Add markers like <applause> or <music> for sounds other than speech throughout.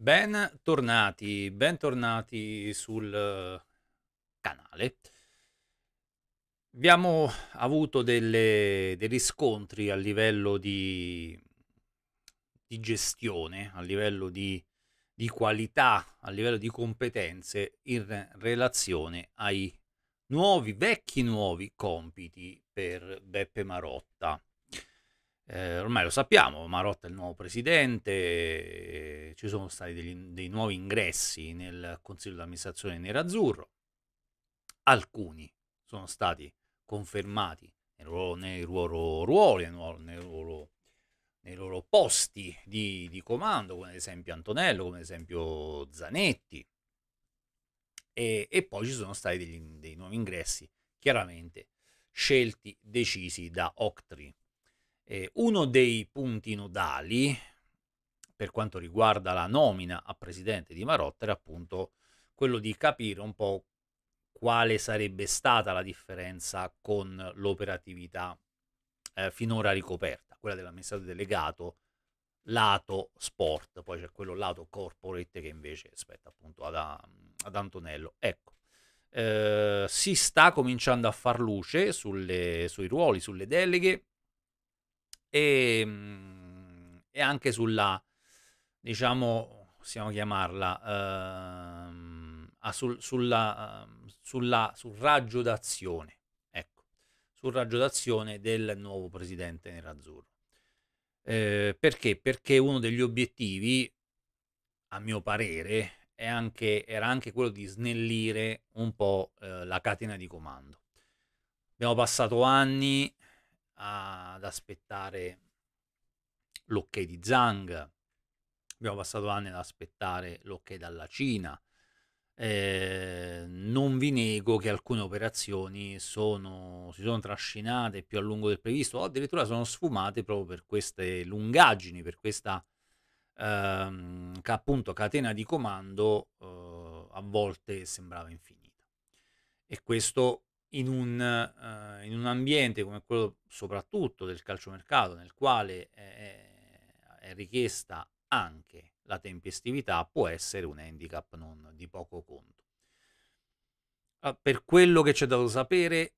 Bentornati, bentornati sul eh, canale. Abbiamo avuto delle, dei riscontri a livello di, di gestione, a livello di, di, qualità, a livello di competenze in relazione ai nuovi, vecchi nuovi compiti per Beppe Marotta. Eh, ormai lo sappiamo, Marotta è il nuovo presidente, eh, ci sono stati degli, dei nuovi ingressi nel consiglio di amministrazione nerazzurro, alcuni sono stati confermati nei loro, nei loro ruoli, nei loro, nei loro, nei loro posti di, di, comando, come ad esempio Antonello, come ad esempio Zanetti, e, e poi ci sono stati degli, dei nuovi ingressi, chiaramente scelti, decisi da Octri. Eh, uno dei punti nodali per quanto riguarda la nomina a presidente di Marotta era appunto quello di capire un po' quale sarebbe stata la differenza con l'operatività eh, finora ricoperta, quella dell'amministratore delegato lato sport, poi c'è quello lato corporate che invece spetta appunto ad, ad Antonello. Ecco, eh, si sta cominciando a far luce sulle, sui ruoli, sulle deleghe e, mhmm, e anche sulla, diciamo, possiamo chiamarla, uh, sul, sulla, ehm, sulla, sul raggio d'azione, ecco, sul raggio d'azione del nuovo presidente nerazzurro. Eh, perché? Perché uno degli obiettivi, a mio parere, anche, era anche quello di snellire un po' eh, la catena di comando. Abbiamo passato anni ad aspettare l'ok di Zhang, abbiamo passato anni ad aspettare l'ok dalla Cina. Eh, non vi nego che alcune operazioni sono, si sono trascinate più a lungo del previsto o addirittura sono sfumate proprio per queste lungaggini, per questa ehm, appunto catena di comando eh, a volte sembrava infinita. E questo in un, eh, in un, ambiente come quello soprattutto del calciomercato, nel quale è, è richiesta anche la tempestività, può essere un handicap non di poco conto. Ah, per quello che c'è dato sapere,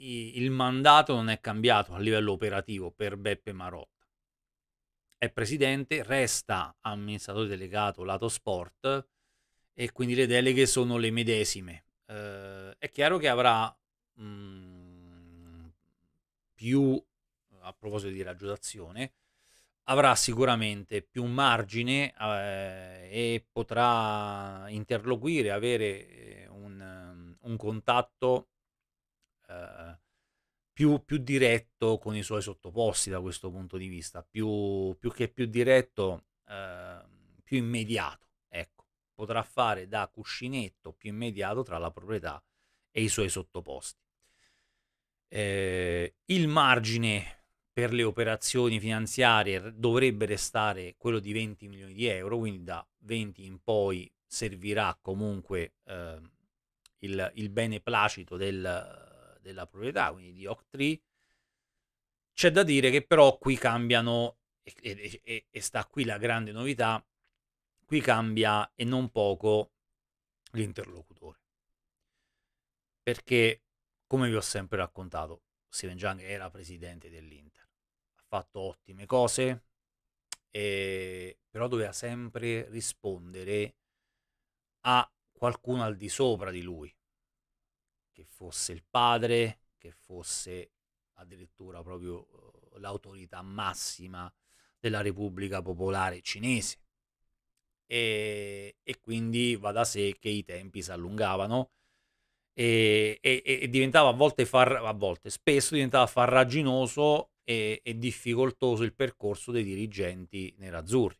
il mandato non è cambiato a livello operativo per Beppe Marotta. È presidente, resta amministratore delegato lato sport e quindi le deleghe sono le medesime. Eh, è chiaro che avrà Mm, più, a proposito di raggio d'azione avrà sicuramente più margine eh, e potrà interloquire, avere eh, un, mm, un contatto eh, più, più, diretto con i suoi sottoposti da questo punto di vista, più, più che più diretto, eh, più immediato. Ecco, potrà fare da cuscinetto più immediato tra la proprietà e i suoi sottoposti eh, il margine per le operazioni finanziarie dovrebbe restare quello di 20 milioni di euro, quindi da 20 in poi servirà comunque eh, il, il beneplacito del, della proprietà, quindi di oc C'è da dire che però qui cambiano, e, e, e sta qui la grande novità, qui cambia e non poco l'interlocutore. Perché come vi ho sempre raccontato, Steven Jung era presidente dell'Inter, ha fatto ottime cose, eh, però doveva sempre rispondere a qualcuno al di sopra di lui, che fosse il padre, che fosse addirittura proprio uhm, l'autorità massima della Repubblica Popolare Cinese. E, e quindi va da sé che i tempi si allungavano e, e, e diventava a volte, far, a volte spesso diventava farraginoso e, e difficoltoso il percorso dei dirigenti nerazzurri.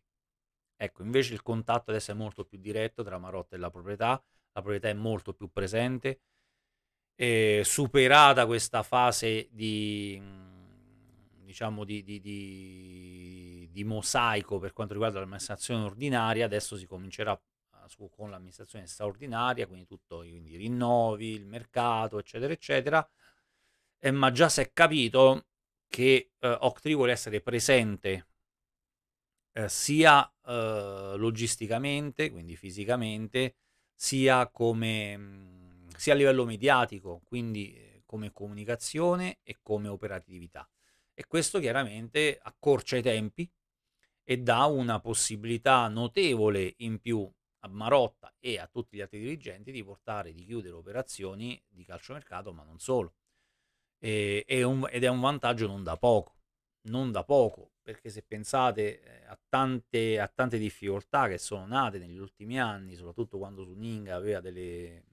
Ecco, invece il contatto adesso è molto più diretto tra Marotta e la proprietà, la proprietà è molto più presente, eh, superata questa fase di, mm, diciamo, di, di, di, di mosaico per quanto riguarda l'amministrazione ordinaria, adesso si comincerà con l'amministrazione straordinaria, quindi tutto, quindi rinnovi, il mercato, eccetera, eccetera, eh, ma già si è capito che eh, Octree vuole essere presente eh, sia eh, logisticamente, quindi fisicamente, sia, come, sia a livello mediatico, quindi eh, come comunicazione e come operatività. E questo chiaramente accorcia i tempi e dà una possibilità notevole in più a Marotta e a tutti gli altri dirigenti di portare, di chiudere operazioni di calciomercato, ma non solo. E, è un, ed è un vantaggio non da poco, non da poco, perché se pensate eh, a tante, a tante difficoltà che sono nate negli ultimi anni, soprattutto quando Suninga aveva delle,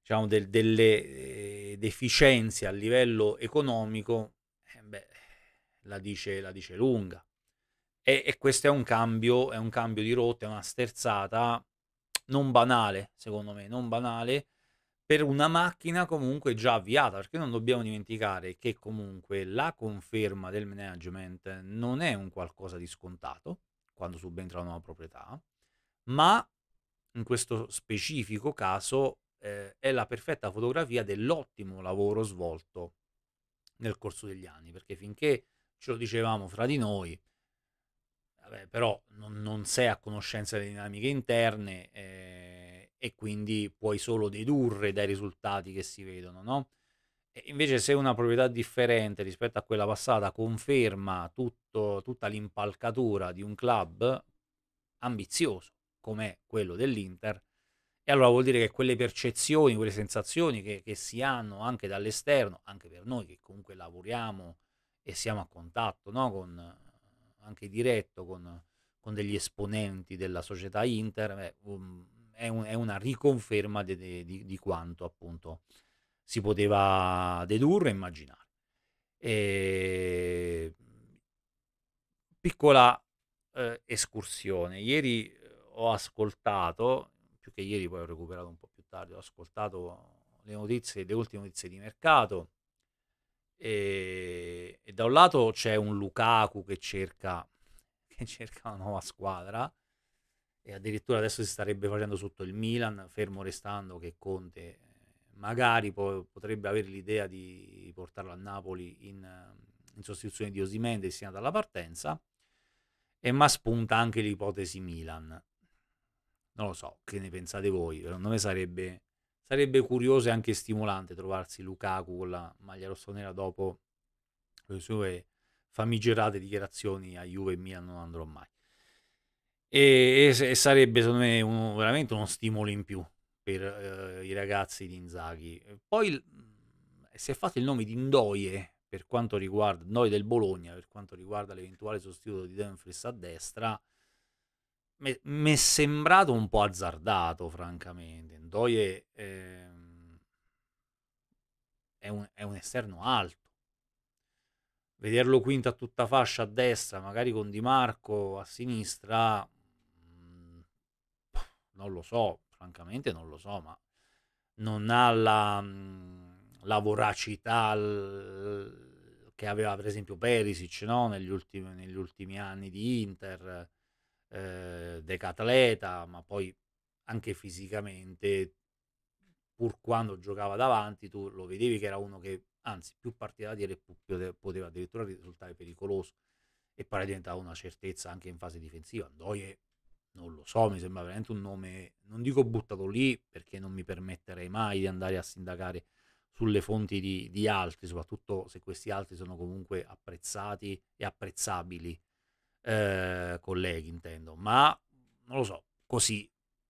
diciamo, del, delle eh, deficienze a livello economico, eh beh, la, dice, la dice lunga e, e questo è un, cambio, è un cambio di rotta, è una sterzata non banale, secondo me, non banale per una macchina comunque già avviata, perché non dobbiamo dimenticare che comunque la conferma del management non è un qualcosa di scontato quando subentra una nuova proprietà, ma in questo specifico caso eh, è la perfetta fotografia dell'ottimo lavoro svolto nel corso degli anni, perché finché ce lo dicevamo fra di noi, vabbè, eh, però non, non, sei a conoscenza delle dinamiche interne eh, e quindi puoi solo dedurre dai risultati che si vedono, no? E invece se una proprietà differente rispetto a quella passata conferma tutto, tutta l'impalcatura di un club ambizioso come quello dell'Inter, e allora vuol dire che quelle percezioni, quelle sensazioni che, che si hanno anche dall'esterno, anche per noi che comunque lavoriamo e siamo a contatto no? con, anche diretto con, con degli esponenti della società Inter, beh, um, è, un, è, una riconferma de, de, di, di, quanto appunto si poteva dedurre e immaginare. E... Piccola eh, escursione, ieri eh, ho ascoltato, più che ieri poi ho recuperato un po' più tardi, ho ascoltato le notizie, le ultime notizie di mercato e, e, da un lato c'è un Lukaku che cerca, <laughs> che cerca una nuova squadra e addirittura adesso si starebbe facendo sotto il Milan, fermo restando che Conte eh, magari po- potrebbe avere l'idea di portarlo a Napoli in, ehm, in sostituzione di Osimende destinata alla partenza, e ma spunta anche l'ipotesi Milan. Non lo so, che ne pensate voi? Secondo me sarebbe sarebbe curioso e anche stimolante trovarsi Lukaku con la maglia rossonera dopo le sue famigerate dichiarazioni a Juve e Milan non andrò mai. E, e, e sarebbe secondo me uno, veramente uno stimolo in più per eh, i ragazzi di Inzaghi. Poi si è fatto il nome di Ndoye per quanto riguarda Noi del Bologna, per quanto riguarda l'eventuale sostituto di Dumfries a destra, mi è sembrato un po' azzardato, francamente. Ndoye è, ehm, è, un, è, un, esterno alto. Vederlo quinto a tutta fascia a destra, magari con Di Marco a sinistra, mm, non lo so, francamente non lo so, ma non ha la, mm, la voracità che aveva per esempio Perisic no? negli, ultimi, negli ultimi anni di Inter eh, decatleta, ma poi anche fisicamente, pur quando giocava davanti, tu lo vedevi che era uno che, anzi, più partiva di poteva, poteva addirittura risultare pericoloso e pare diventava una certezza anche in fase difensiva. Andoie non lo so, mi sembra veramente un nome, non dico buttato lì perché non mi permetterei mai di andare a sindacare sulle fonti di, di altri, soprattutto se questi altri sono comunque apprezzati e apprezzabili eh, colleghi, intendo, ma non lo so, così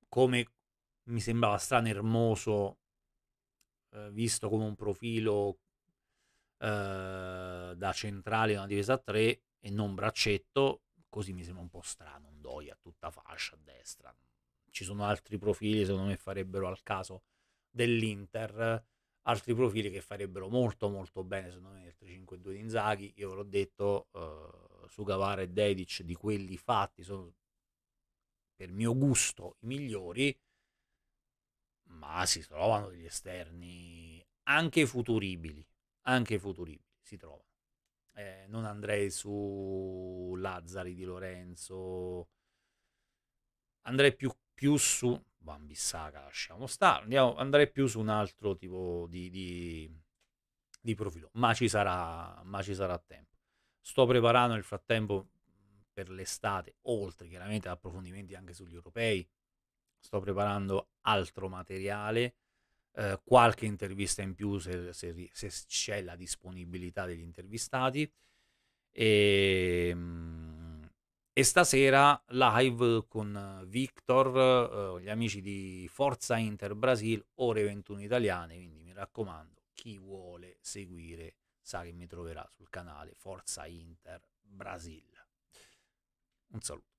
come mi sembrava strano Ermoso eh, visto come un profilo eh, da centrale una difesa a 3 e non braccetto, così mi sembra un po' strano, un Doia tutta fascia a destra. Ci sono altri profili, secondo me farebbero al caso dell'Inter, altri profili che farebbero molto molto bene, secondo me, il 3-5-2 di Inzaghi, io ve l'ho detto, eh, su Sugavara e Dedic di quelli fatti sono per mio gusto i migliori, ma si trovano degli esterni anche futuribili, anche futuribili si trovano. Eh, non andrei su Lazzari di Lorenzo, andrei più, più su Bambissaga, lasciamo stare, Andiamo, andrei più su un altro tipo di, di, di profilo, ma ci sarà, ma ci sarà tempo. Sto preparando nel frattempo mhmm, per l'estate, oltre chiaramente ad approfondimenti anche sugli europei, sto preparando altro materiale, eh, qualche intervista in più se, se, se, c'è la disponibilità degli intervistati. E, ehm, e stasera live con Victor, eh, gli amici di Forza Inter Brasil, ore 21 italiane, quindi mi raccomando, chi vuole seguire sa che mi troverà sul canale Forza Inter Brasil. Un saluto.